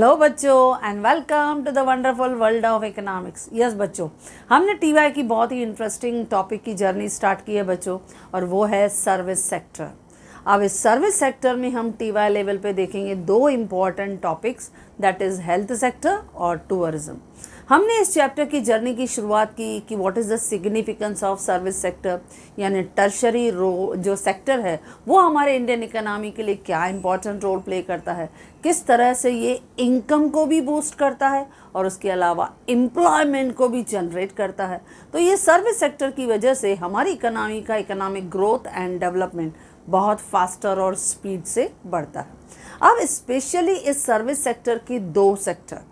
Hello बच्चों and welcome to the wonderful world of economics yes बच्चों हमने TY की बहुत ही इंटरेस्टिंग टॉपिक की जर्नी स्टार्ट की है बच्चों और वो है सर्विस सेक्टर अब इस सर्विस सेक्टर में हम टीवाई लेवल पे देखेंगे दो important topics that is health sector और टूरिज़्म हमने इस चैप्टर की जर्नी की शुरुआत की कि what is the significance of service sector यानी टर्शरी रो जो सेक्टर है वो हमारे इंडियन इकोनॉमी के लिए क्या इंपॉर्टेंट रोल प्ले करता है किस तरह से ये इनकम को भी बूस्ट करता है और उसके अलावा एम्प्लॉयमेंट को भी जनरेट करता है तो ये सर्विस सेक्टर की वजह से हमारी इकोनॉमी का इकोनॉमिक ग्रोथ एंड डेवलपमेंट बहुत फास्टर और स्पीड से बढ़ता है अब स्पेशली इस सर्विस सेक्टर के दो सेक्टर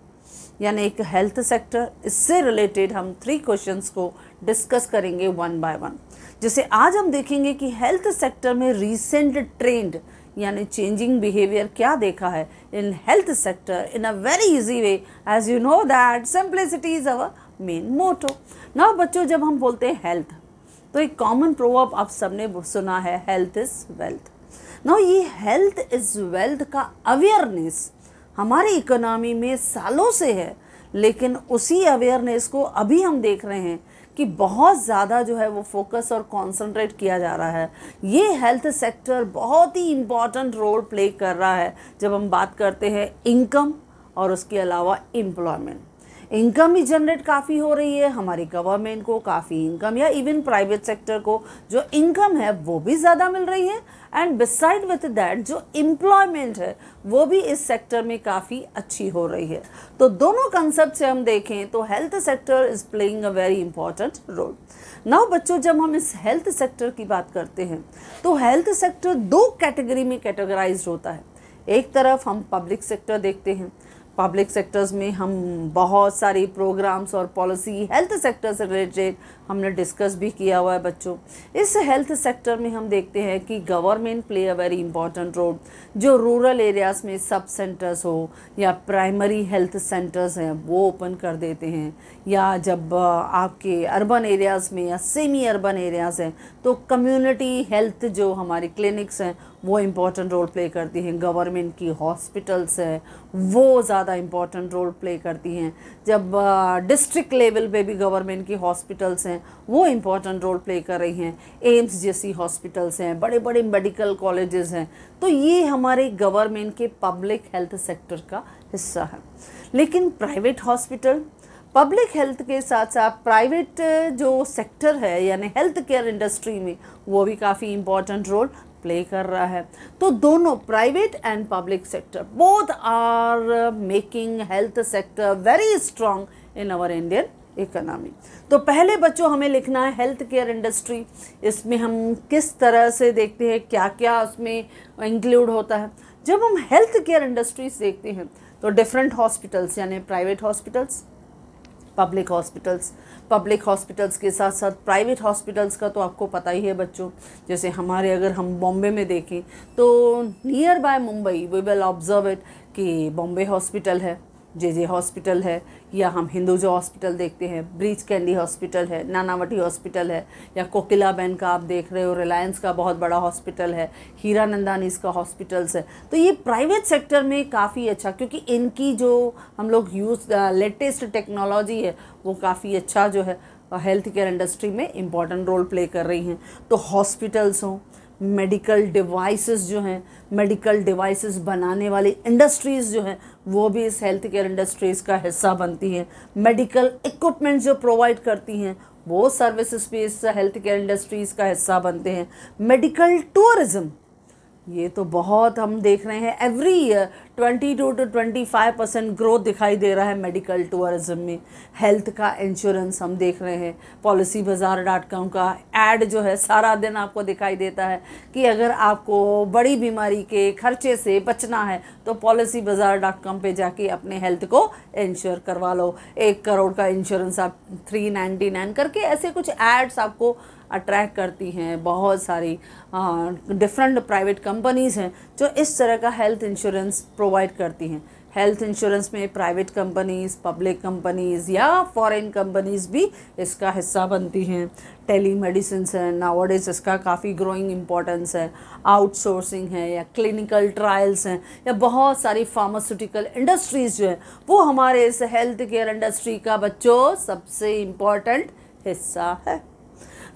यानी एक हेल्थ सेक्टर इससे रिलेटेड हम थ्री क्वेश्चंस को डिस्कस करेंगे वन बाय वन जैसे आज हम देखेंगे कि हेल्थ सेक्टर में रिसेंट ट्रेंड यानी चेंजिंग बिहेवियर क्या देखा है in health sector in a very easy way as you know that simplicity is our main motto ना बच्चों जब हम बोलते हैं हेल्थ तो एक कॉमन प्रोवर्ब आप सबने सुना है हेल्थ इज़ वेल्थ ना ये हेल्थ इज़ वेल्थ का अवेयरनेस हमारी इकोनॉमी में सालों से है लेकिन उसी अवेयरनेस को अभी हम देख रहे हैं कि बहुत ज़्यादा जो है वो फोकस और कंसंट्रेट किया जा रहा है ये हेल्थ सेक्टर बहुत ही इम्पॉर्टेंट रोल प्ले कर रहा है जब हम बात करते हैं इनकम और उसके अलावा एम्प्लॉयमेंट इनकम भी जनरेट काफ़ी हो रही है हमारी गवर्नमेंट को काफ़ी इनकम या इवन प्राइवेट सेक्टर को जो इनकम है वो भी ज़्यादा मिल रही है एंड बिसाइड विथ दैट जो एम्प्लॉयमेंट है वो भी इस सेक्टर में काफ़ी अच्छी हो रही है तो दोनों कंसेप्ट से हम देखें तो health sector is playing a very important role now बच्चों जब हम इस हेल्थ सेक्टर की बात करते हैं तो हेल्थ सेक्टर दो कैटेगरी में कैटेगराइज होता है एक तरफ हम पब्लिक सेक्टर देखते हैं पब्लिक सेक्टर्स में हम बहुत सारे प्रोग्राम्स और पॉलिसी हेल्थ सेक्टर से रिलेटेड हमने डिस्कस भी किया हुआ है बच्चों इस हेल्थ सेक्टर में हम देखते हैं कि government play a very important role जो रूरल एरियाज़ में सब सेंटर्स हो या प्राइमरी हेल्थ सेंटर्स हैं वो ओपन कर देते हैं या जब आपके अर्बन एरियाज़ में या सेमी अर्बन एरियाज़ हैं तो कम्युनिटी हेल्थ जो हमारी क्लिनिक्स हैं वो इम्पॉर्टेंट रोल प्ले करती हैं गवर्नमेंट की हॉस्पिटल्स हैं वो ज़्यादा इम्पॉर्टेंट रोल प्ले करती हैं जब डिस्ट्रिक्ट लेवल पे भी गवर्नमेंट की हॉस्पिटल्स हैं वो इम्पॉर्टेंट रोल प्ले कर रही हैं एम्स जैसी हॉस्पिटल्स हैं बड़े बड़े मेडिकल कॉलेजेस हैं तो ये हमारे गवर्नमेंट के पब्लिक हेल्थ सेक्टर का हिस्सा है लेकिन प्राइवेट हॉस्पिटल पब्लिक हेल्थ के साथ साथ प्राइवेट जो सेक्टर है यानी हेल्थ केयर इंडस्ट्री में वो भी काफ़ी इम्पॉर्टेंट रोल प्ले कर रहा है तो दोनों private and public sector both are making health sector very strong in our Indian economy तो पहले बच्चों हमें लिखना है हेल्थ केयर इंडस्ट्री इसमें हम किस तरह से देखते हैं क्या क्या उसमें इंक्लूड होता है जब हम हेल्थ केयर इंडस्ट्रीज देखते हैं तो डिफरेंट हॉस्पिटल्स यानी private hospitals public hospitals public hospitals के साथ साथ प्राइवेट हॉस्पिटल्स का तो आपको पता ही है बच्चों जैसे हमारे अगर हम बॉम्बे में देखें तो near by Mumbai we will observe it कि बॉम्बे हॉस्पिटल है जे जे हॉस्पिटल है या हम हिंदुजा हॉस्पिटल देखते हैं ब्रिज कैंडी हॉस्पिटल है नानावटी हॉस्पिटल है या कोकिला बैन का आप देख रहे हो रिलायंस का बहुत बड़ा हॉस्पिटल है हीरा नंदानी इसका हॉस्पिटल्स है तो ये प्राइवेट सेक्टर में काफ़ी अच्छा क्योंकि इनकी जो हम लोग यूज़ लेटेस्ट टेक्नोलॉजी है वो काफ़ी अच्छा जो है हेल्थ केयर इंडस्ट्री में इम्पॉर्टेंट रोल प्ले कर रही हैं तो हॉस्पिटल्स हों मेडिकल डिवाइसेस जो हैं मेडिकल डिवाइसेस बनाने वाली इंडस्ट्रीज़ जो हैं वो भी इस हेल्थ केयर इंडस्ट्रीज़ का हिस्सा बनती हैं मेडिकल इक्विपमेंट जो प्रोवाइड करती हैं वो सर्विसेज भी इस हेल्थ केयर इंडस्ट्रीज़ का हिस्सा बनते हैं मेडिकल टूरिज़्म ये तो बहुत हम देख रहे हैं every year twenty two to twenty five percent growth दिखाई दे रहा है मेडिकल टूरिज्म में हेल्थ का इंश्योरेंस हम देख रहे हैं पॉलिसी बाज़ार डॉट कॉम का एड जो है सारा दिन आपको दिखाई देता है कि अगर आपको बड़ी बीमारी के खर्चे से बचना है तो पॉलिसी बाज़ार डॉट कॉम पर जाके अपने हेल्थ को इंश्योर करवा लो एक करोड़ का इंश्योरेंस आप थ्री नाइन्टी नाइन करके ऐसे कुछ एड्स आपको अट्रैक्ट करती हैं बहुत सारी डिफरेंट प्राइवेट कंपनीज़ हैं जो इस तरह का हेल्थ इंश्योरेंस प्रोवाइड करती हैं हेल्थ इंश्योरेंस में प्राइवेट कंपनीज़ पब्लिक कंपनीज़ या फॉरेन कंपनीज़ भी इसका हिस्सा बनती हैं टेली मेडिसिन है नावडेज इसका काफ़ी ग्रोइंग इम्पोर्टेंस है आउटसोर्सिंग है या क्लिनिकल ट्रायल्स हैं या बहुत सारी फार्मास्यूटिकल इंडस्ट्रीज़ जो हैं वो हमारे इस हेल्थ केयर इंडस्ट्री का बच्चों सबसे इम्पॉर्टेंट हिस्सा है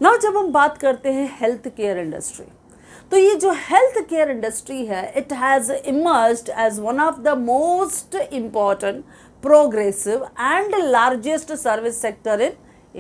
ना जब हम बात करते हैं हेल्थ केयर इंडस्ट्री तो ये जो हेल्थ केयर इंडस्ट्री है it has emerge as one of the most important progressive and largest service sector in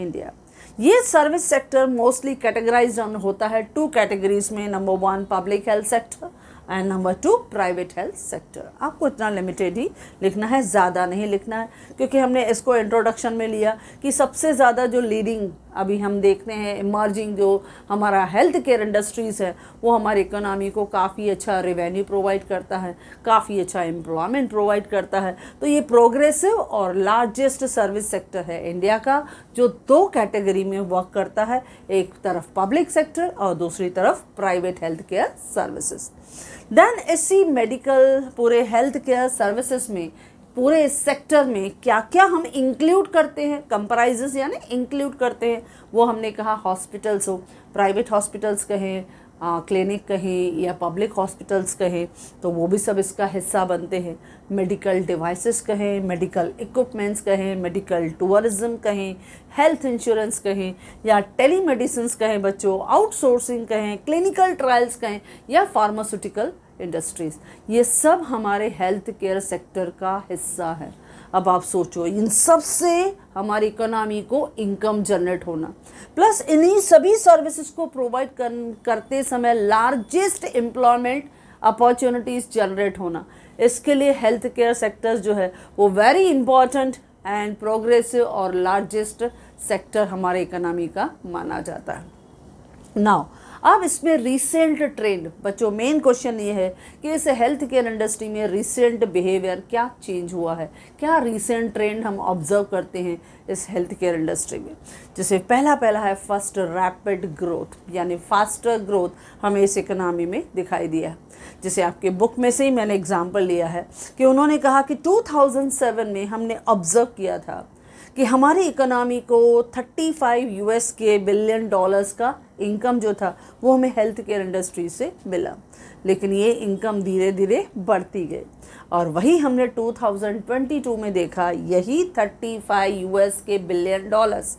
India ये सर्विस सेक्टर मोस्टली कैटेगराइज होता है टू कैटेगरीज में number one public health sector and number two private health sector आपको इतना limited ही लिखना है ज़्यादा नहीं लिखना है क्योंकि हमने इसको इंट्रोडक्शन में लिया कि सबसे ज़्यादा जो लीडिंग अभी हम देखते हैं इमर्जिंग जो हमारा हेल्थ केयर इंडस्ट्रीज़ है वो हमारे इकोनॉमी को काफ़ी अच्छा रेवेन्यू प्रोवाइड करता है काफ़ी अच्छा एम्प्लॉयमेंट प्रोवाइड करता है तो ये प्रोग्रेसिव और लार्जेस्ट सर्विस सेक्टर है इंडिया का जो दो कैटेगरी में वर्क करता है एक तरफ पब्लिक सेक्टर और दूसरी तरफ private health care services then इसी मेडिकल पूरे हेल्थ केयर सर्विसेज में पूरे सेक्टर में क्या क्या हम इंक्लूड करते हैं कंप्राइजेस यानी इंक्लूड करते हैं वो हमने कहा हॉस्पिटल्स हो प्राइवेट हॉस्पिटल्स कहें क्लिनिक कहें या पब्लिक हॉस्पिटल्स कहें तो वो भी सब इसका हिस्सा बनते हैं मेडिकल डिवाइसेस कहें मेडिकल इक्विपमेंट्स कहें मेडिकल टूरिज़म कहें हेल्थ इंश्योरेंस कहें या टेली मेडिसिन कहें बच्चों आउटसोर्सिंग कहें क्लिनिकल ट्रायल्स कहें या फार्मास्यूटिकल इंडस्ट्रीज़ ये सब हमारे हेल्थ केयर सेक्टर का हिस्सा है अब आप सोचो इन सब से हमारी इकोनॉमी को इनकम जनरेट होना प्लस इन्हीं सभी सर्विसेज को प्रोवाइड कर, करते समय लार्जेस्ट एम्प्लॉयमेंट अपॉर्चुनिटीज़ जनरेट होना इसके लिए हेल्थ केयर सेक्टर्स जो है वो वेरी इंपॉर्टेंट एंड प्रोग्रेसिव और लार्जेस्ट सेक्टर हमारे इकोनॉमी का माना जाता है नाउ अब इसमें रिसेंट ट्रेंड बच्चों मेन क्वेश्चन ये है कि इस हेल्थ केयर इंडस्ट्री में रिसेंट बिहेवियर क्या चेंज हुआ है क्या रिसेंट ट्रेंड हम ऑब्जर्व करते हैं इस हेल्थ केयर इंडस्ट्री में जैसे पहला पहला है फर्स्ट रैपिड ग्रोथ यानी फास्टर ग्रोथ हमें इस इकनॉमी में दिखाई दिया है जैसे आपके बुक में से ही मैंने एग्जाम्पल लिया है कि उन्होंने कहा कि 2007 में हमने ऑब्जर्व किया था कि हमारी इकोनॉमी को 35 यूएस के बिलियन डॉलर्स का इनकम जो था वो हमें हेल्थ केयर इंडस्ट्री से मिला लेकिन ये इनकम धीरे धीरे बढ़ती गई और वही हमने 2022 में देखा यही 35 यूएस के बिलियन डॉलर्स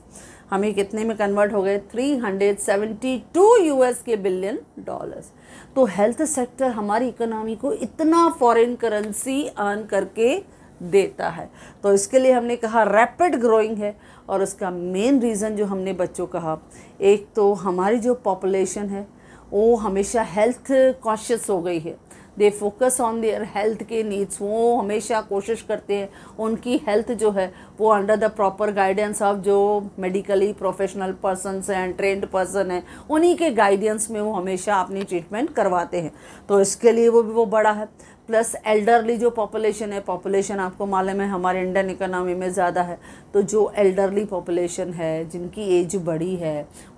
हमें कितने में कन्वर्ट हो गए 372 यूएस के बिलियन डॉलर्स तो हेल्थ सेक्टर हमारी इकोनॉमी को इतना फॉरेन करेंसी अर्न करके देता है तो इसके लिए हमने कहा रैपिड ग्रोइंग है और उसका मेन रीज़न जो हमने बच्चों कहा एक तो हमारी जो पॉपुलेशन है वो हमेशा हेल्थ कॉन्शियस हो गई है they focus on their health के नीड्स वो हमेशा कोशिश करते हैं उनकी हेल्थ जो है वो under the proper guidance of जो मेडिकली प्रोफेशनल पर्सन हैं ट्रेंड पर्सन हैं उन्हीं के गाइडेंस में वो हमेशा अपनी ट्रीटमेंट करवाते हैं तो इसके लिए वो भी वो बड़ा है प्लस एल्डरली जो पॉपुलेशन है पॉपुलेशन आपको मालूम है हमारे इंडियन इकोनॉमी में ज़्यादा है तो जो एल्डरली पॉपुलेशन है जिनकी एज बड़ी है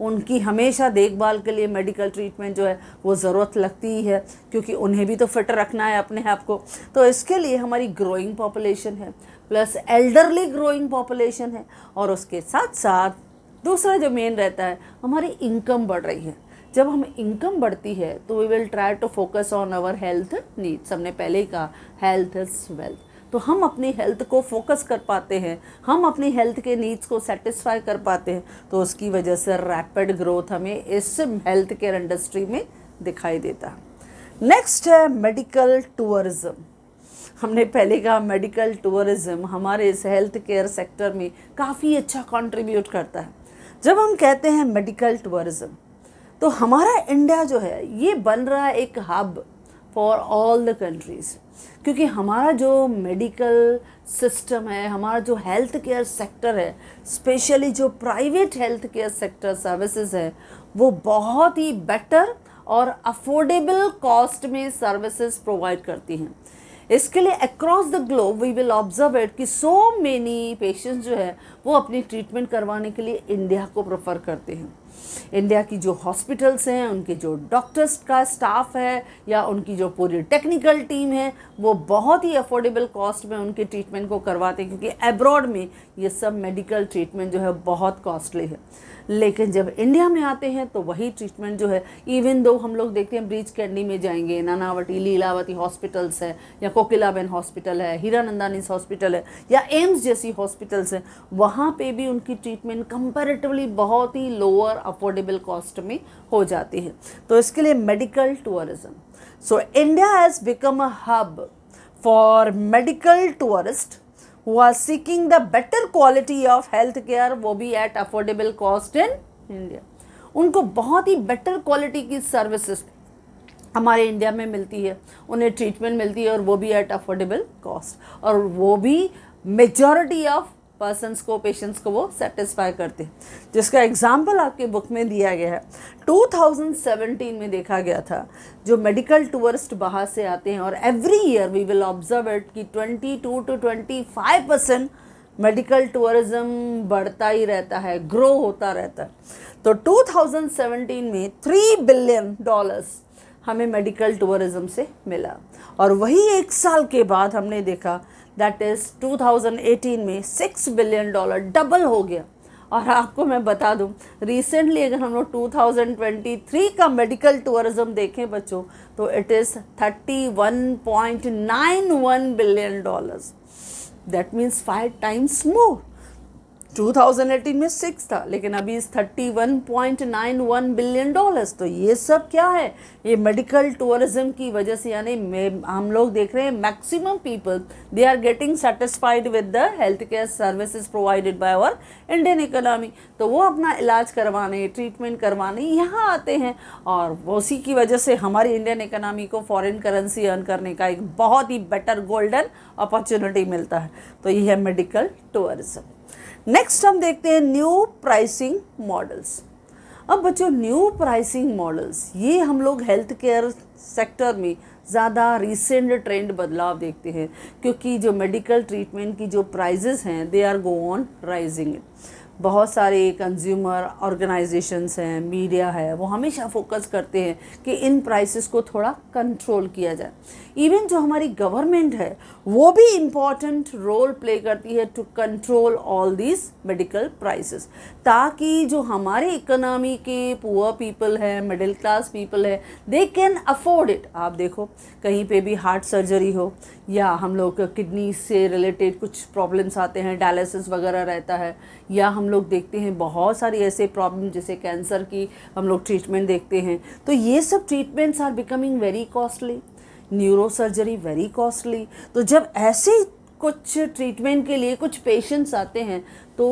उनकी हमेशा देखभाल के लिए मेडिकल ट्रीटमेंट जो है वो ज़रूरत लगती ही है क्योंकि उन्हें भी तो फिट रखना है अपने आप को तो इसके लिए हमारी ग्रोइंग पॉपुलेशन है प्लस एल्डरली ग्रोइंग पॉपुलेशन है और उसके साथ साथ दूसरा जो मेन रहता है हमारी इनकम बढ़ रही है जब हम इनकम बढ़ती है तो we will try to focus on our health needs हमने पहले ही कहा हेल्थ इज वेल्थ तो हम अपनी हेल्थ को फोकस कर पाते हैं हम अपनी हेल्थ के नीड्स को सेटिस्फाई कर पाते हैं तो उसकी वजह से रैपिड ग्रोथ हमें इस हेल्थ केयर इंडस्ट्री में दिखाई देता है नेक्स्ट है मेडिकल टूरिज़म हमने पहले कहा मेडिकल टूरिज़म हमारे इस हेल्थ केयर सेक्टर में काफ़ी अच्छा कंट्रीब्यूट करता है जब हम कहते हैं मेडिकल टूरिज़म तो हमारा इंडिया जो है ये बन रहा है एक hub for all the countries क्योंकि हमारा जो मेडिकल सिस्टम है हमारा जो हेल्थ केयर सेक्टर है स्पेशली जो private health care sector services है वो बहुत ही बेटर और अफोर्डेबल कॉस्ट में सर्विसेज प्रोवाइड करती हैं इसके लिए across the globe we will observe it कि सो मेनी पेशेंट्स जो है वो अपनी ट्रीटमेंट करवाने के लिए इंडिया को प्रेफर करते हैं इंडिया की जो हॉस्पिटल्स हैं उनके जो डॉक्टर्स का स्टाफ है या उनकी जो पूरी टेक्निकल टीम है वो बहुत ही अफोर्डेबल कॉस्ट में उनके ट्रीटमेंट को करवाते हैं क्योंकि एब्रॉड में ये सब मेडिकल ट्रीटमेंट जो है बहुत कॉस्टली है लेकिन जब इंडिया में आते हैं तो वही ट्रीटमेंट जो है इवन दो हम लोग देखते हैं ब्रीच कैंडी में जाएंगे नानावटी लीलावती हॉस्पिटल्स है या कोकिलाबेन हॉस्पिटल है हीरानंदानीस हॉस्पिटल है या एम्स जैसी हॉस्पिटल्स हैं वहाँ पर भी उनकी ट्रीटमेंट कंपेरेटिवली बहुत ही लोअर अफोर्डेबल कॉस्ट में हो जाती है तो इसके लिए medical tourism so India has become a hub for medical tourist who are seeking the better quality of health care वो भी at affordable cost in India उनको बहुत ही बेटर क्वालिटी की सर्विसेज हमारे इंडिया में मिलती है उन्हें ट्रीटमेंट मिलती है और वो भी एट अफोर्डेबल कॉस्ट और वो भी मेजॉरिटी ऑफ पर्सनस को पेशेंट्स को वो सेटिस्फाई करते हैं जिसका एग्जाम्पल आपके बुक में दिया गया है 2017 में देखा गया था जो मेडिकल टूरिस्ट बाहर से आते हैं और every year we will observe it कि 22 टू 25 परसेंट मेडिकल टूरिज्म बढ़ता ही रहता है ग्रो होता रहता है तो 2017 में थ्री बिलियन डॉलर्स हमें मेडिकल टूरिज्म से मिला और वही एक साल के बाद हमने देखा दैट इज़ 2018 में सिक्स बिलियन डॉलर डबल हो गया और आपको मैं बता दूं रिसेंटली अगर हम लोग 2023 का मेडिकल टूरिज़म देखें बच्चों तो it is 31.91 billion dollars that means five times more 2018 में सिक्स था लेकिन अभी इस 31.91 बिलियन डॉलर्स तो ये सब क्या है ये मेडिकल टूरिज्म की वजह से यानी हम लोग देख रहे हैं maximum people they are getting satisfied with the health care services provided by our Indian economy तो वो अपना इलाज करवाने ट्रीटमेंट करवाने यहाँ आते हैं और उसी की वजह से हमारी इंडियन इकोनॉमी को फॉरेन करेंसी अर्न करने का एक बहुत ही बेटर गोल्डन अपॉर्चुनिटी मिलता है तो ये है मेडिकल टूरिज्म नेक्स्ट हम देखते हैं न्यू प्राइसिंग मॉडल्स अब बच्चों न्यू प्राइसिंग मॉडल्स ये हम लोग हेल्थ केयर सेक्टर में ज़्यादा रिसेंट ट्रेंड बदलाव देखते हैं क्योंकि जो मेडिकल ट्रीटमेंट की जो प्राइजेस हैं they are go on rising बहुत सारे कंज्यूमर ऑर्गेनाइजेशंस हैं मीडिया है वो हमेशा फोकस करते हैं कि इन प्राइसेस को थोड़ा कंट्रोल किया जाए इवन जो हमारी गवर्नमेंट है वो भी इम्पॉर्टेंट रोल प्ले करती है to control all this medical prices ताकि जो हमारे इकोनॉमी के पुअर पीपल हैं मिडिल क्लास पीपल है दे कैन अफोर्ड इट आप देखो कहीं पे भी हार्ट सर्जरी हो या हम लोग किडनी से रिलेटेड कुछ प्रॉब्लम्स आते हैं डायलिसिस वगैरह रहता है या हम लोग देखते हैं बहुत सारी ऐसे प्रॉब्लम जैसे कैंसर की हम लोग ट्रीटमेंट देखते हैं तो ये सब treatments are becoming very costly neuro surgery very costly तो जब ऐसे कुछ ट्रीटमेंट के लिए कुछ पेशेंट्स आते हैं तो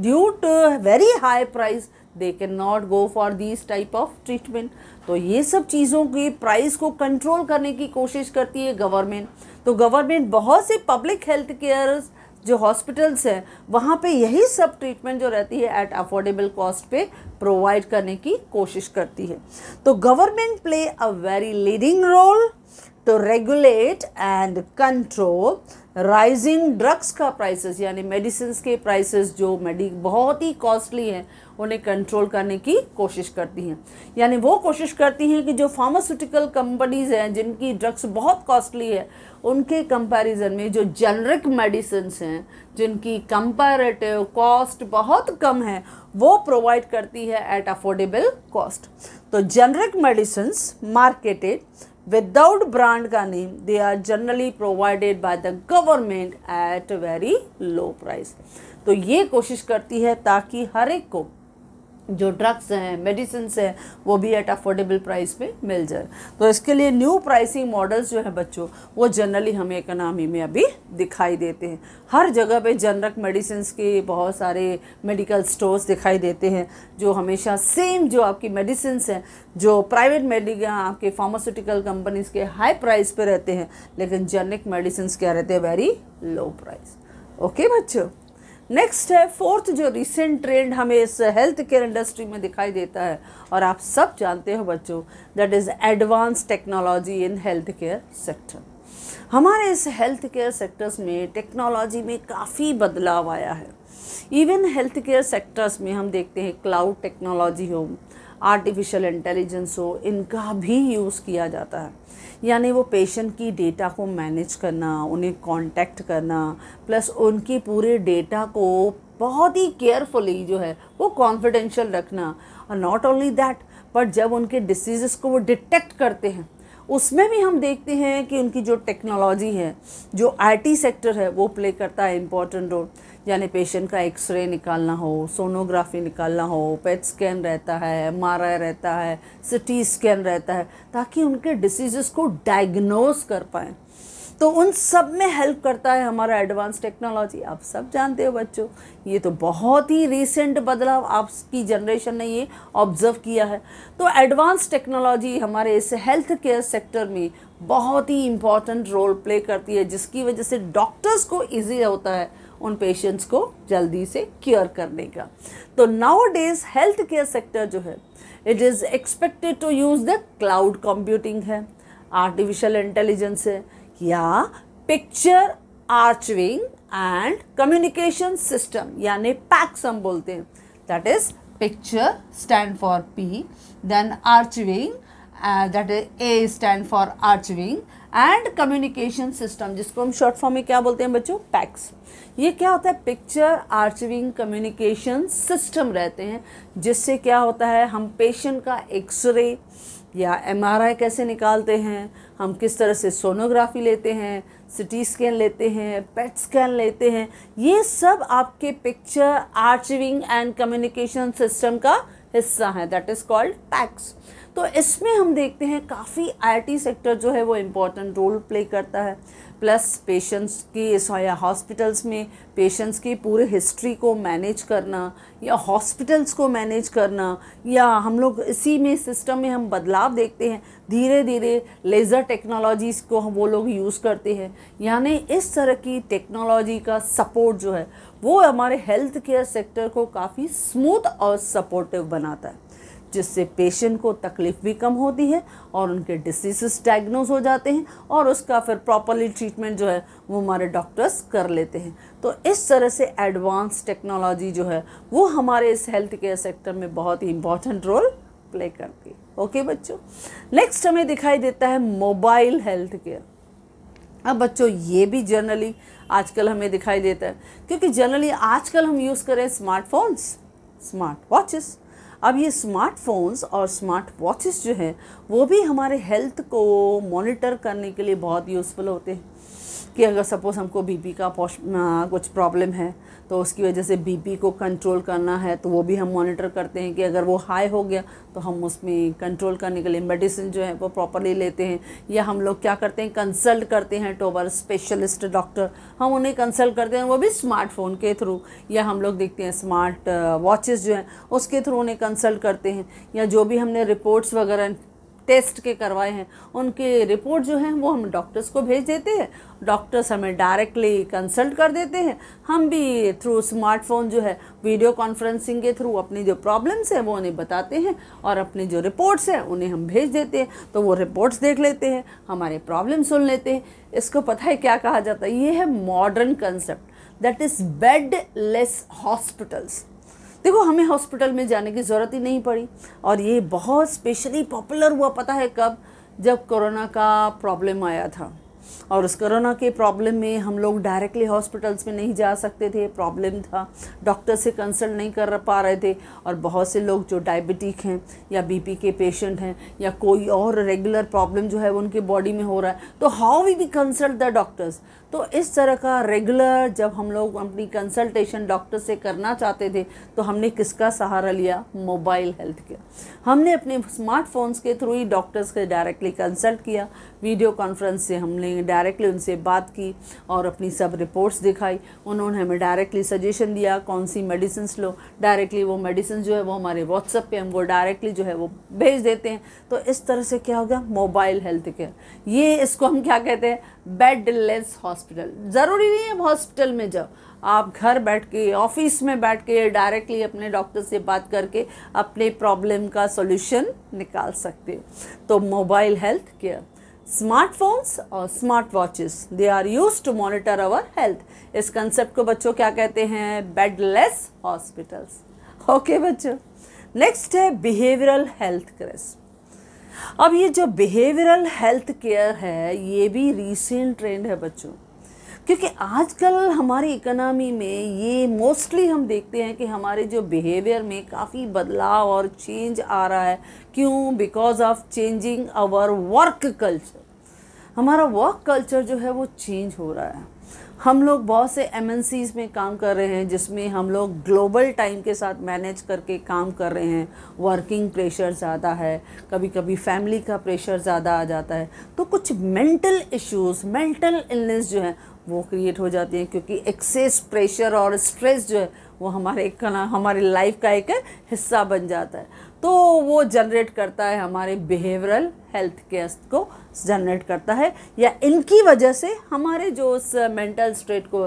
due to very high price they can not go for this type of treatment तो ये सब चीज़ों की प्राइस को कंट्रोल करने की कोशिश करती है गवर्नमेंट तो गवर्नमेंट बहुत से पब्लिक हेल्थ केयर जो हॉस्पिटल्स हैं वहाँ पे यही सब ट्रीटमेंट जो रहती है एट अफोर्डेबल कॉस्ट पे प्रोवाइड करने की कोशिश करती है तो government play a very leading role to regulate and control rising drugs का prices यानी मेडिसिन के prices जो मेडि बहुत ही कॉस्टली हैं उन्हें कंट्रोल करने की कोशिश करती हैं यानी वो कोशिश करती हैं कि जो फार्मास्यूटिकल कंपनीज़ हैं जिनकी ड्रग्स बहुत कॉस्टली है उनके कंपैरिजन में जो जेनरिक मेडिसिन हैं जिनकी कंपैरेटिव कॉस्ट बहुत कम है वो प्रोवाइड करती है एट अफोर्डेबल कॉस्ट तो generic medicine marketed without brand ka name they are generally provided by the government at a very low price to ye koshish karti hai taki har ek ko जो drugs हैं medicine हैं वो भी at affordable price पे मिल जाए तो इसके लिए न्यू प्राइसिंग मॉडल्स जो है बच्चों वो जनरली हमें इकनॉमी में अभी दिखाई देते हैं हर जगह पे जनरक मेडिसिन के बहुत सारे मेडिकल स्टोर्स दिखाई देते हैं जो हमेशा सेम जो आपकी मेडिसिन हैं जो प्राइवेट मेडिकल आपके फार्मास्यूटिकल कंपनीज के हाई प्राइस पर रहते हैं लेकिन जेनरिक मेडिसिन क्या रहते हैं वेरी लो प्राइस ओके बच्चों नेक्स्ट है फोर्थ जो रिसेंट ट्रेंड हमें इस हेल्थ केयर इंडस्ट्री में दिखाई देता है और आप सब जानते हो बच्चों that is advance technology in health care sector हमारे इस हेल्थ केयर सेक्टर्स में टेक्नोलॉजी में काफ़ी बदलाव आया है इवन हेल्थ केयर सेक्टर्स में हम देखते हैं क्लाउड टेक्नोलॉजी हो आर्टिफिशियल इंटेलिजेंस हो इनका भी यूज़ किया जाता है यानी वो पेशेंट की डेटा को मैनेज करना उन्हें कांटेक्ट करना प्लस उनकी पूरे डेटा को बहुत ही केयरफुली जो है वो कॉन्फिडेंशियल रखना और नॉट ओनली दैट बट जब उनके डिसीज़ को वो डिटेक्ट करते हैं उसमें भी हम देखते हैं कि उनकी जो टेक्नोलॉजी है जो आईटी सेक्टर है वो प्ले करता है इम्पॉर्टेंट रोल यानी पेशेंट का एक्सरे निकालना हो सोनोग्राफी निकालना हो पेट स्कैन रहता है एम रहता है सिटी स्कैन रहता है ताकि उनके डिसीज़ को डायग्नोज कर पाएँ तो उन सब में हेल्प करता है हमारा एडवांस टेक्नोलॉजी आप सब जानते हो बच्चों ये तो बहुत ही रिसेंट बदलाव आपकी जनरेशन ने ये ऑब्जर्व किया है तो एडवांस टेक्नोलॉजी हमारे इस हेल्थ केयर सेक्टर में बहुत ही इम्पॉर्टेंट रोल प्ले करती है जिसकी वजह से डॉक्टर्स को ईजी होता है उन पेशेंट्स को जल्दी से क्योर करने का तो nowadays health care sector जो है it is expected to use the cloud computing है आर्टिफिशियल इंटेलिजेंस है या picture archiving and communication system यानी पैक्स हम बोलते हैं that is picture stand for P then archiving that is A stand for archiving and communication system जिसको हम short form में क्या बोलते हैं बच्चों पैक्स ये क्या होता है पिक्चर आर्चिविंग कम्युनिकेशन सिस्टम रहते हैं जिससे क्या होता है हम पेशेंट का एक्सरे या एमआरआई कैसे निकालते हैं हम किस तरह से सोनोग्राफी लेते हैं सिटी स्कैन लेते हैं पेट स्कैन लेते हैं ये सब आपके picture archiving and communication system का हिस्सा है दैट इज़ कॉल्ड पैक्स तो इसमें हम देखते हैं काफ़ी आईटी सेक्टर जो है वो इम्पोर्टेंट रोल प्ले करता है प्लस पेशेंट्स की हॉस्पिटल्स में पेशेंट्स की पूरे हिस्ट्री को मैनेज करना या हॉस्पिटल्स को मैनेज करना या हम लोग इसी में सिस्टम में हम बदलाव देखते हैं धीरे धीरे लेज़र टेक्नोलॉजीज़ को हम वो लोग यूज़ करते हैं यानी इस तरह की टेक्नोलॉजी का सपोर्ट जो है वो हमारे हेल्थ केयर सेक्टर को काफ़ी स्मूथ और सपोर्टिव बनाता है जिससे पेशेंट को तकलीफ़ भी कम होती है और उनके डिसीज़ डायग्नोज हो जाते हैं और उसका फिर प्रॉपरली ट्रीटमेंट जो है वो हमारे डॉक्टर्स कर लेते हैं तो इस तरह से एडवांस टेक्नोलॉजी जो है वो हमारे इस हेल्थ केयर सेक्टर में बहुत ही इंपॉर्टेंट रोल प्ले करती है ओके बच्चों नेक्स्ट हमें दिखाई देता है मोबाइल हेल्थ केयर अब बच्चों ये भी जनरली आजकल हमें दिखाई देता है क्योंकि जनरली आजकल हम यूज़ करें स्मार्टफोन्स स्मार्ट वॉचेस अब ये स्मार्टफोन्स और स्मार्ट वॉचेस जो हैं वो भी हमारे हेल्थ को मॉनिटर करने के लिए बहुत यूज़फुल होते हैं कि अगर सपोज़ हमको बीपी का कुछ प्रॉब्लम है तो उसकी वजह से बीपी को कंट्रोल करना है तो वो भी हम मॉनिटर करते हैं कि अगर वो हाई हो गया तो हम उसमें कंट्रोल करने के लिए मेडिसिन जो है वो प्रॉपरली लेते हैं या हम लोग क्या करते हैं कंसल्ट करते हैं टोबर स्पेशलिस्ट डॉक्टर हम उन्हें कंसल्ट करते हैं वो भी स्मार्टफोन के थ्रू या हम लोग देखते हैं स्मार्ट वॉचेस जो हैं उसके थ्रू उन्हें कंसल्ट करते हैं या जो भी हमने रिपोर्ट्स वगैरह टेस्ट के करवाए हैं उनकी रिपोर्ट जो है वो हम डॉक्टर्स को भेज देते हैं डॉक्टर्स हमें डायरेक्टली कंसल्ट कर देते हैं हम भी थ्रू स्मार्टफोन जो है वीडियो कॉन्फ्रेंसिंग के थ्रू अपनी जो प्रॉब्लम्स हैं वो उन्हें बताते हैं और अपनी जो रिपोर्ट्स हैं उन्हें हम भेज देते हैं तो वो रिपोर्ट्स देख लेते हैं हमारे प्रॉब्लम सुन लेते हैं इसको पता है क्या कहा जाता है ये है modern concept that is bedless hospitals देखो हमें हॉस्पिटल में जाने की ज़रूरत ही नहीं पड़ी और ये बहुत स्पेशली पॉपुलर हुआ पता है कब जब कोरोना का प्रॉब्लम आया था और उस कोरोना के प्रॉब्लम में हम लोग डायरेक्टली हॉस्पिटल्स में नहीं जा सकते थे प्रॉब्लम था डॉक्टर से कंसल्ट नहीं कर पा रहे थे और बहुत से लोग जो डायबिटिक हैं या बीपी के पेशेंट हैं या कोई और रेगुलर प्रॉब्लम जो है उनके बॉडी में हो रहा है तो how we we consult the doctors तो इस तरह का रेगुलर जब हम लोग अपनी कंसल्टेशन डॉक्टर से करना चाहते थे तो हमने किसका सहारा लिया मोबाइल हेल्थ केयर हमने अपने स्मार्टफोन्स के थ्रू ही डॉक्टर्स से डायरेक्टली कंसल्ट किया वीडियो कॉन्फ्रेंस से हमने डायरेक्टली उनसे बात की और अपनी सब रिपोर्ट्स दिखाई उन्होंने हमें डायरेक्टली सजेशन दिया कौन सी मेडिसिन लो डायरेक्टली वो मेडिसिन जो है वो हमारे व्हाट्सअप पे वो डायरेक्टली जो है वो भेज देते हैं तो इस तरह से क्या हो गया मोबाइल हेल्थ केयर ये इसको हम क्या कहते हैं बेडलेस हॉस्पिटल ज़रूरी नहीं है हॉस्पिटल में जाओ आप घर बैठ के ऑफिस में बैठ के डायरेक्टली अपने डॉक्टर से बात करके अपने प्रॉब्लम का सॉल्यूशन निकाल सकते हो तो मोबाइल हेल्थ केयर स्मार्टफोन्स और smart watches they are use to monitor our health इस कंसेप्ट को बच्चों क्या कहते हैं बेडलेस हॉस्पिटल्स ओके बच्चों नेक्स्ट है बिहेवियरल हेल्थ क्रेस अब ये जो बिहेवियरल हेल्थ केयर है ये भी रीसेंट ट्रेंड है बच्चों क्योंकि आजकल हमारी इकोनॉमी में ये मोस्टली हम देखते हैं कि हमारे जो बिहेवियर में काफ़ी बदलाव और चेंज आ रहा है क्यों because of changing our work culture हमारा वर्क कल्चर जो है वो चेंज हो रहा है हम लोग बहुत से एम में काम कर रहे हैं जिसमें हम लोग ग्लोबल टाइम के साथ मैनेज करके काम कर रहे हैं वर्किंग प्रेशर ज़्यादा है कभी कभी फैमिली का प्रेशर ज़्यादा आ जाता है तो कुछ मेंटल इश्यूज मेंटल इलनेस जो है वो क्रिएट हो जाती हैं क्योंकि एक्सेस प्रेशर और स्ट्रेस जो है वो हमारे एक हमारे लाइफ का एक हिस्सा बन जाता है तो वो जनरेट करता है हमारे बिहेवरल हेल्थ केयर्स को जनरेट करता है या इनकी वजह से हमारे जो उस मेंटल स्ट्रेट को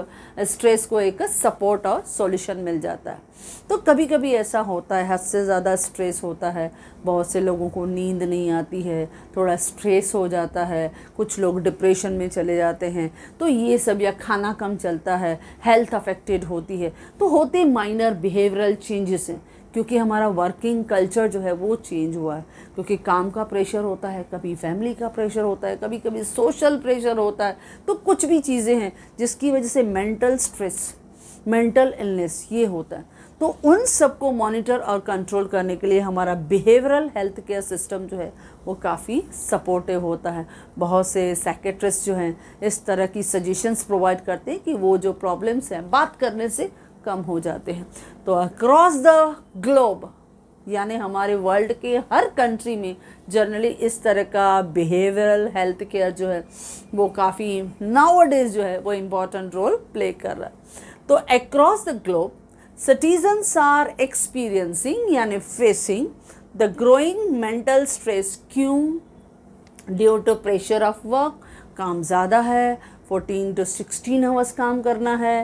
स्ट्रेस को एक सपोर्ट और सॉल्यूशन मिल जाता है तो कभी कभी ऐसा होता है हद से ज़्यादा स्ट्रेस होता है बहुत से लोगों को नींद नहीं आती है थोड़ा स्ट्रेस हो जाता है कुछ लोग डिप्रेशन में चले जाते हैं तो ये सब या खाना कम चलता है हेल्थ अफेक्टेड होती है तो होते माइनर बिहेवियरल चेंजेस हैं क्योंकि हमारा वर्किंग कल्चर जो है वो चेंज हुआ है क्योंकि काम का प्रेशर होता है कभी फैमिली का प्रेशर होता है कभी कभी सोशल प्रेशर होता है तो कुछ भी चीज़ें हैं जिसकी वजह से मेंटल स्ट्रेस मेंटल इलनेस ये होता है तो उन सबको मॉनिटर और कंट्रोल करने के लिए हमारा बिहेवियरल हेल्थ केयर सिस्टम जो है वो काफ़ी सपोर्टिव होता है बहुत से सेक्रेटरिस्ट जो हैं इस तरह की सजेशंस प्रोवाइड करते हैं कि वो जो प्रॉब्लम्स हैं बात करने से कम हो जाते हैं तो अक्रॉस द ग्लोब यानी हमारे वर्ल्ड के हर कंट्री में जनरली इस तरह का बिहेवियरल हेल्थ केयर जो है वो काफ़ी नाव डेज जो है वो इम्पॉर्टेंट रोल प्ले कर रहा है तो across the globe citizens are experiencing यानी facing the growing mental stress क्यों due to pressure of work काम ज़्यादा है फोर्टीन टू सिक्सटीन आवर्स काम करना है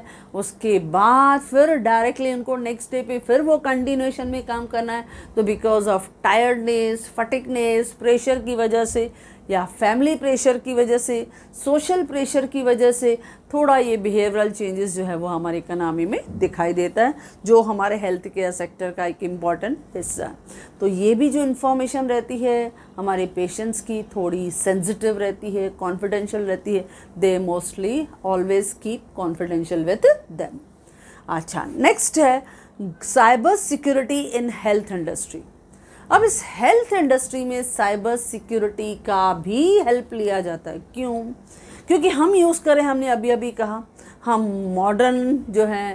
उसके बाद फिर डायरेक्टली उनको नेक्स्ट डे पे फिर वो कंटिन्यूएशन में काम करना है तो because of tiredness fatigueness pressure की वजह से या फैमिली प्रेशर की वजह से सोशल प्रेशर की वजह से थोड़ा ये बिहेवियरल चेंजेस जो है वो हमारे इकनॉमी में दिखाई देता है जो हमारे हेल्थ केयर सेक्टर का एक इम्पॉर्टेंट हिस्सा है तो ये भी जो इन्फॉर्मेशन रहती है हमारे पेशेंट्स की थोड़ी सेंसिटिव रहती है कॉन्फिडेंशियल रहती है they mostly always keep confidential with them अच्छा नेक्स्ट है cyber security in health industry अब इस हेल्थ इंडस्ट्री में साइबर सिक्योरिटी का भी हेल्प लिया जाता है क्यों क्योंकि हम यूज़ करें हमने अभी अभी कहा हम मॉडर्न जो हैं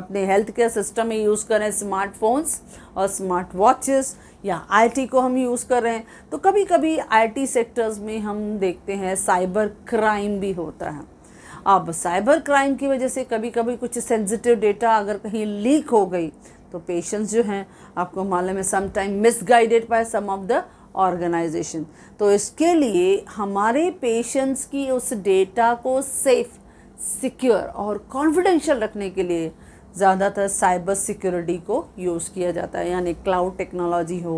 अपने हेल्थ केयर सिस्टम में यूज़ करें स्मार्टफोन्स और स्मार्ट वॉचेस या आईटी को हम यूज़ कर रहे हैं तो कभी कभी आईटी सेक्टर्स में हम देखते हैं साइबर क्राइम भी होता है अब साइबर क्राइम की वजह से कभी कभी कुछ सेंसिटिव डेटा अगर कहीं लीक हो गई तो पेशेंट्स जो हैं आपको मालूम है some time misguided by some of the organization तो इसके लिए हमारे पेशेंट्स की उस डेटा को सेफ सिक्योर और कॉन्फिडेंशियल रखने के लिए ज़्यादातर साइबर सिक्योरिटी को यूज़ किया जाता है यानी क्लाउड टेक्नोलॉजी हो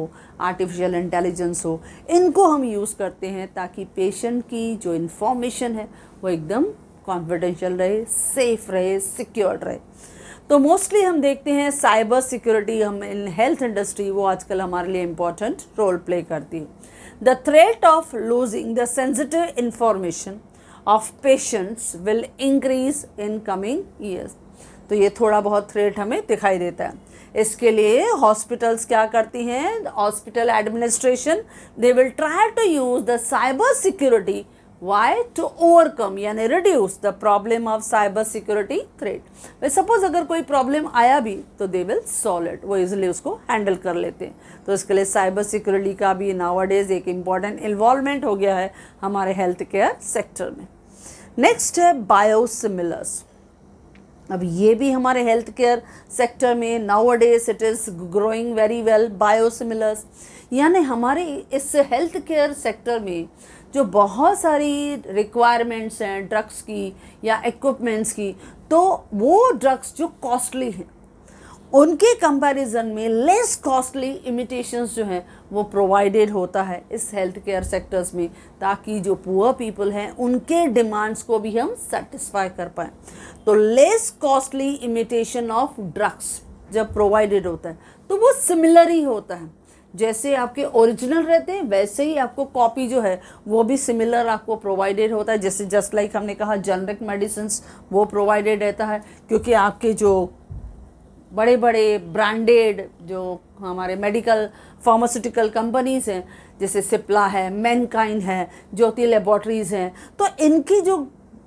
आर्टिफिशियल इंटेलिजेंस हो इनको हम यूज़ करते हैं ताकि पेशेंट की जो इन्फॉर्मेशन है वो एकदम कॉन्फिडेंशियल रहे सेफ रहे सिक्योर्ड रहे तो मोस्टली हम देखते हैं साइबर सिक्योरिटी हम इन हेल्थ इंडस्ट्री वो आजकल हमारे लिए इम्पॉर्टेंट रोल प्ले करती है the threat of losing the sensitive information of patients will increase in coming years तो ये थोड़ा बहुत थ्रेट हमें दिखाई देता है इसके लिए हॉस्पिटल्स क्या करती हैं hospital administration they will try to use the cyber security why to overcome यानी reduce the problem of cyber security threat भाई सपोज अगर कोई प्रॉब्लम आया भी तो दे विल सॉल्व इट वो इजिली उसको हैंडल कर लेते हैं तो इसके लिए साइबर सिक्योरिटी का भी नावाडेज एक इम्पॉर्टेंट इन्वॉल्वमेंट हो गया है हमारे हेल्थ केयर सेक्टर में नेक्स्ट है बायोसिमिलर्स अब ये भी हमारे हेल्थ केयर सेक्टर में nowadays it is growing very well biosimilars यानी हमारे इस हेल्थ केयर सेक्टर में जो बहुत सारी रिक्वायरमेंट्स हैं ड्रग्स की या इक्विपमेंट्स की तो वो ड्रग्स जो कॉस्टली हैं उनके कंपैरिजन में लेस कॉस्टली इमिटेशंस जो हैं वो प्रोवाइडेड होता है इस हेल्थ केयर सेक्टर्स में ताकि जो पुअर पीपल हैं उनके डिमांड्स को भी हम सेटिस्फाई कर पाएँ तो less costly imitation of drugs जब प्रोवाइडेड होता है तो वो सिमिलर ही होता है जैसे आपके ओरिजिनल रहते हैं वैसे ही आपको कॉपी जो है वो भी सिमिलर आपको प्रोवाइडेड होता है जैसे जस्ट लाइक हमने कहा जनरिक मेडिसिन वो प्रोवाइडेड रहता है क्योंकि आपके जो बड़े बड़े ब्रांडेड जो हमारे मेडिकल फार्मास्यूटिकल कंपनीज़ हैं जैसे सिप्ला है मैनकाइंड है ज्योति लेबॉर्ट्रीज़ हैं तो इनकी जो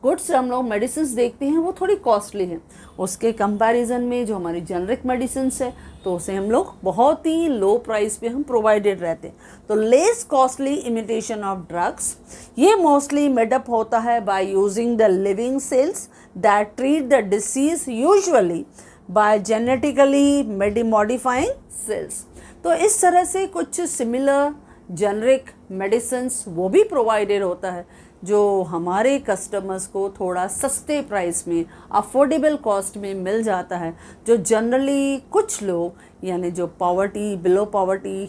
गुड्स हम लोग मेडिसिन देखते हैं वो थोड़ी कॉस्टली हैं उसके कंपैरिजन में जो हमारी जेनरिक मेडिसिन है तो उसे हम लोग बहुत ही लो प्राइस पे हम प्रोवाइडेड रहते हैं तो less costly imitation of drugs ये मोस्टली मेडअप होता है by using the living cells that treat the disease usually by genetically modifying cells तो इस तरह से कुछ सिमिलर जेनरिक मेडिसिन वो भी प्रोवाइडेड होता है जो हमारे कस्टमर्स को थोड़ा सस्ते प्राइस में अफोर्डेबल कॉस्ट में मिल जाता है जो जनरली कुछ लोग यानी जो पावर्टी बिलो पावर्टी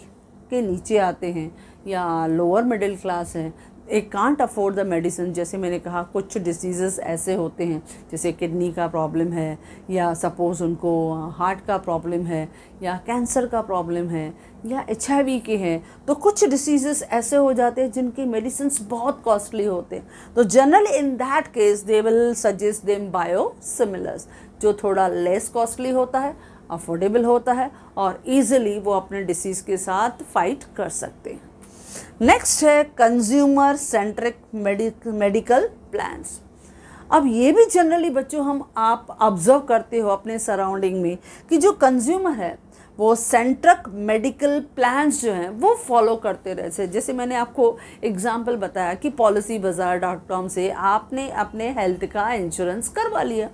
के नीचे आते हैं या लोअर मिडिल क्लास है a can't afford the medicine जैसे मैंने कहा कुछ डिजीज़ ऐसे होते हैं जैसे किडनी का प्रॉब्लम है या सपोज़ उनको हार्ट का प्रॉब्लम है या कैंसर का प्रॉब्लम है या एच के हैं तो कुछ डिसीज़ ऐसे हो जाते हैं जिनके मेडिसिन बहुत कॉस्टली होते हैं तो general in that case they will suggest them biosimilars जो थोड़ा लेस कॉस्टली होता है अफोर्डेबल होता है और ईज़िली वो अपने डिसीज़ के साथ फाइट कर सकते हैं नेक्स्ट है कंज्यूमर सेंट्रिक मेडिकल प्लान्स अब ये भी जनरली बच्चों हम आप ऑब्जर्व करते हो अपने सराउंडिंग में कि जो कंज्यूमर है वो सेंट्रक मेडिकल प्लान्स जो हैं वो फॉलो करते रहते जैसे मैंने आपको एग्जाम्पल बताया कि पॉलिसी बाज़ार डॉट कॉम से आपने अपने हेल्थ का इंश्योरेंस करवा लिया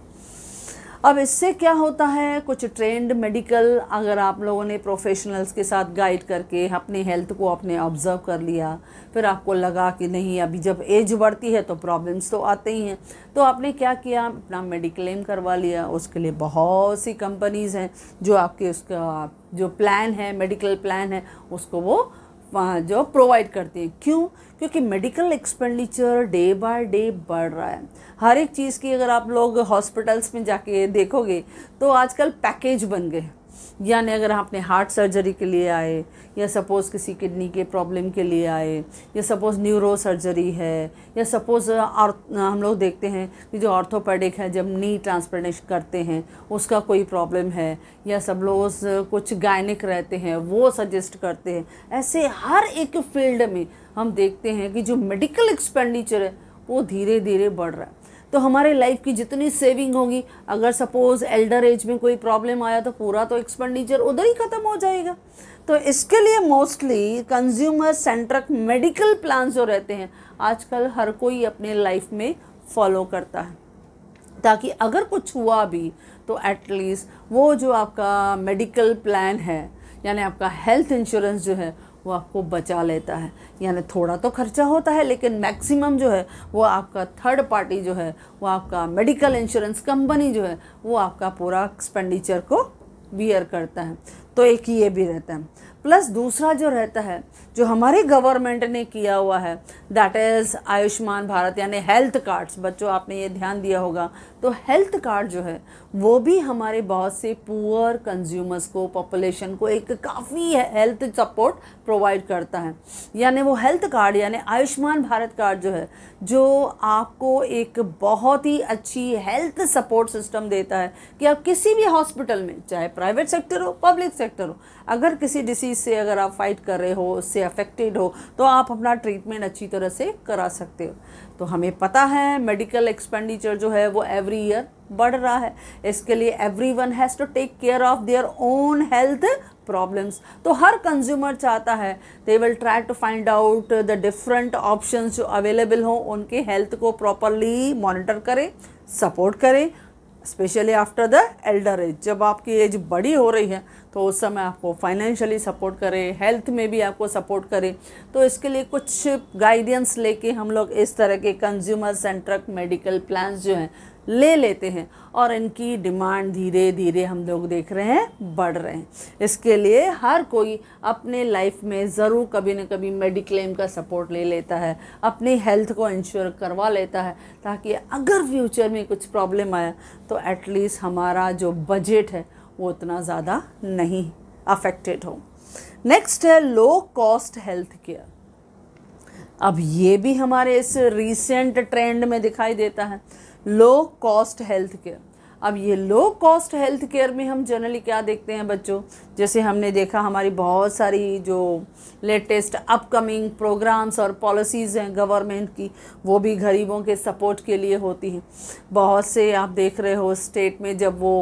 अब इससे क्या होता है कुछ ट्रेंड मेडिकल अगर आप लोगों ने प्रोफेशनल्स के साथ गाइड करके अपने हेल्थ को आपने ऑब्ज़र्व कर लिया फिर आपको लगा कि नहीं अभी जब एज बढ़ती है तो प्रॉब्लम्स तो आते ही हैं तो आपने क्या किया अपना मेडिक्लेम करवा लिया उसके लिए बहुत सी कंपनीज़ हैं जो आपके उसका जो प्लान है मेडिकल प्लान है उसको वो जो प्रोवाइड करते हैं क्यों क्योंकि medical expenditure day by day बढ़ रहा है हर एक चीज़ की अगर आप लोग हॉस्पिटल्स में जाके देखोगे तो आजकल पैकेज बन गए यानी अगर हम अपने हार्ट सर्जरी के लिए आए या सपोज़ किसी किडनी के प्रॉब्लम के लिए आए या सपोज़ न्यूरो सर्जरी है या सपोज़ हम लोग देखते हैं कि जो ऑर्थोपेडिक है जब नी ट्रांसप्लांटेशन करते हैं उसका कोई प्रॉब्लम है या सब लोग कुछ गायनिक रहते हैं वो सजेस्ट करते हैं ऐसे हर एक फील्ड में हम देखते हैं कि जो मेडिकल एक्सपेंडिचर है वो धीरे धीरे बढ़ रहा है तो हमारे लाइफ की जितनी सेविंग होगी अगर सपोज़ एल्डर एज में कोई प्रॉब्लम आया तो पूरा तो एक्सपेंडिचर उधर ही ख़त्म हो जाएगा तो इसके लिए mostly consumer centric medical plan जो रहते हैं आजकल हर कोई अपने लाइफ में फॉलो करता है ताकि अगर कुछ हुआ भी तो एटलीस्ट वो जो आपका मेडिकल प्लान है यानी आपका हेल्थ इंश्योरेंस जो है वो आपको बचा लेता है यानी थोड़ा तो खर्चा होता है लेकिन मैक्सिमम जो है वो आपका थर्ड पार्टी जो है वो आपका मेडिकल इंश्योरेंस कंपनी जो है वो आपका पूरा एक्सपेंडिचर को बियर करता है तो एक ये भी रहता है प्लस दूसरा जो रहता है जो हमारे गवर्नमेंट ने किया हुआ है दैट इज़ आयुष्मान भारत यानी हेल्थ कार्ड्स बच्चों आपने ये ध्यान दिया होगा तो हेल्थ कार्ड जो है वो भी हमारे बहुत से पुअर कंज्यूमर्स को पॉपुलेशन को एक काफ़ी हेल्थ सपोर्ट प्रोवाइड करता है यानी वो हेल्थ कार्ड यानी आयुष्मान भारत कार्ड जो है जो आपको एक बहुत ही अच्छी हेल्थ सपोर्ट सिस्टम देता है कि आप किसी भी हॉस्पिटल में चाहे प्राइवेट सेक्टर हो पब्लिक सेक्टर हो अगर किसी डिसीज़ से अगर आप फाइट कर रहे हो उससे अफेक्टेड हो तो आप अपना ट्रीटमेंट अच्छी तरह से करा सकते हो तो हमें पता है मेडिकल एक्सपेंडिचर जो है वो एवरी ईयर बढ़ रहा है इसके लिए everyone has to take care of their own health problems तो हर कंज्यूमर चाहता है they will try to find out the different options जो अवेलेबल हों उनके हेल्थ को प्रॉपरली मॉनिटर करें सपोर्ट करें specially after the elder age जब आपकी एज बड़ी हो रही है तो उस समय आपको फाइनेंशियली सपोर्ट करें हेल्थ में भी आपको सपोर्ट करे तो इसके लिए कुछ गाइडेंस लेके हम लोग इस तरह के कंज्यूमर सेंट्रक मेडिकल प्लान्स जो हैं ले लेते हैं और इनकी डिमांड धीरे धीरे हम लोग देख रहे हैं बढ़ रहे हैं इसके लिए हर कोई अपने लाइफ में ज़रूर कभी ना कभी मेडिक्लेम का सपोर्ट ले लेता है अपनी हेल्थ को इंश्योर करवा लेता है ताकि अगर फ्यूचर में कुछ प्रॉब्लम आया तो एटलीस्ट हमारा जो बजट है वो उतना ज़्यादा नहीं अफेक्टेड हो नेक्स्ट है लो कॉस्ट हेल्थ केयर अब ये भी हमारे इस रीसेंट ट्रेंड में दिखाई देता है लो कॉस्ट हेल्थ केयर अब ये लो कॉस्ट हेल्थ केयर में हम जनरली क्या देखते हैं बच्चों जैसे हमने देखा हमारी बहुत सारी जो लेटेस्ट अपकमिंग प्रोग्राम्स और पॉलिसीज़ हैं गवर्नमेंट की वो भी गरीबों के सपोर्ट के लिए होती हैं बहुत से आप देख रहे हो स्टेट में जब वो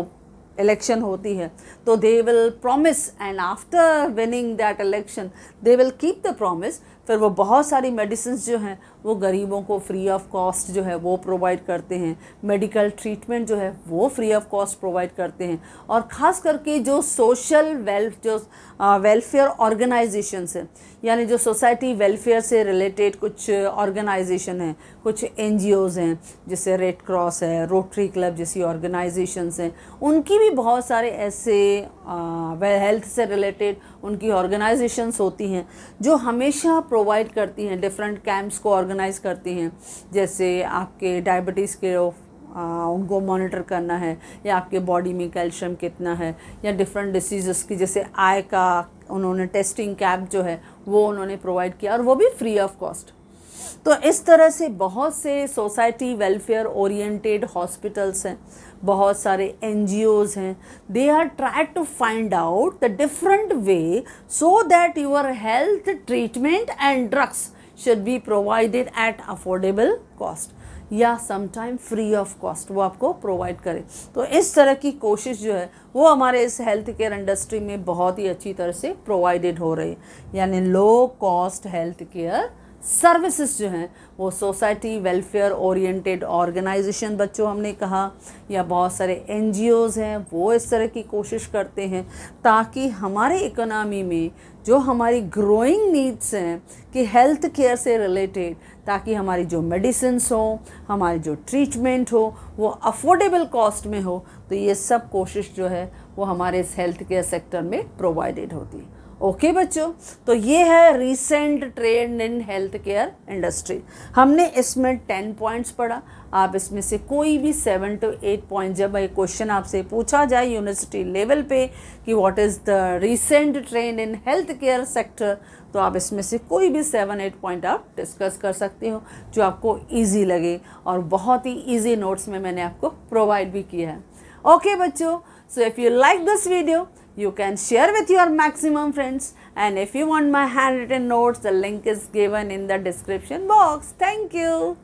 इलेक्शन होती है तो they will promise and after winning that election they will keep the promise फिर वो बहुत सारी मेडिसिन जो हैं वो गरीबों को फ्री ऑफ कॉस्ट जो है वो प्रोवाइड करते हैं मेडिकल ट्रीटमेंट जो है वो फ्री ऑफ कॉस्ट प्रोवाइड करते हैं और ख़ास करके जो सोशल वेल्फ जो वेलफेयर ऑर्गेनाइजेशन है यानी जो सोसाइटी वेलफेयर से रिलेटेड कुछ ऑर्गेनाइजेशन हैं कुछ एन हैं जैसे रेड क्रॉस है रोटरी क्लब जैसी ऑर्गेनाइजेशन हैं उनकी भी बहुत सारे ऐसे हेल्थ से रिलेटेड उनकी ऑर्गेनाइजेशंस होती हैं जो हमेशा प्रोवाइड करती हैं डिफरेंट कैंप्स को ऑर्गेनाइज़ करती हैं जैसे आपके डायबिटीज़ के उनको मॉनिटर करना है या आपके बॉडी में कैल्शियम कितना है या डिफरेंट डिसीज़ की जैसे आय का उन्होंने टेस्टिंग कैप जो है वो उन्होंने प्रोवाइड किया और वो भी फ्री ऑफ कॉस्ट तो इस तरह से बहुत से सोसाइटी वेलफेयर ओरिएंटेड हॉस्पिटल्स हैं बहुत सारे एन हैं they are try to find out the different way so that your health treatment and drugs should be provided at affordable cost या समटाइम फ्री ऑफ कॉस्ट वो आपको प्रोवाइड करे तो इस तरह की कोशिश जो है वो हमारे इस हेल्थ केयर इंडस्ट्री में बहुत ही अच्छी तरह से प्रोवाइडेड हो रही है यानी low cost health care services जो हैं वो सोसाइटी वेलफेयर ओरिएंटेड ऑर्गेनाइजेशन बच्चों हमने कहा या बहुत सारे एन हैं वो इस तरह की कोशिश करते हैं ताकि हमारे इकोनॉमी में जो हमारी ग्रोइंग नीड्स हैं कि हेल्थ केयर से रिलेटेड ताकि हमारी जो मेडिसिन हो हमारी जो ट्रीटमेंट हो वो अफोर्डेबल कॉस्ट में हो तो ये सब कोशिश जो है वो हमारे इस हेल्थ केयर सेक्टर में प्रोवाइडेड होती है ओके बच्चों तो ये है recent trend in health care industry हमने इसमें टेन पॉइंट्स पढ़ा आप इसमें से कोई भी सेवन टू एट पॉइंट जब एक क्वेश्चन आपसे पूछा जाए यूनिवर्सिटी लेवल पे कि what is the recent trend in health care sector तो आप इसमें से कोई भी सेवन एट पॉइंट आप डिस्कस कर सकते हो जो आपको ईजी लगे और बहुत ही ईजी नोट्स में मैंने आपको प्रोवाइड भी किया है ओके बच्चो बच्चों so if you like this video you can share with your maximum friends and if you want my handwritten notes the link is given in the description box. Thank you.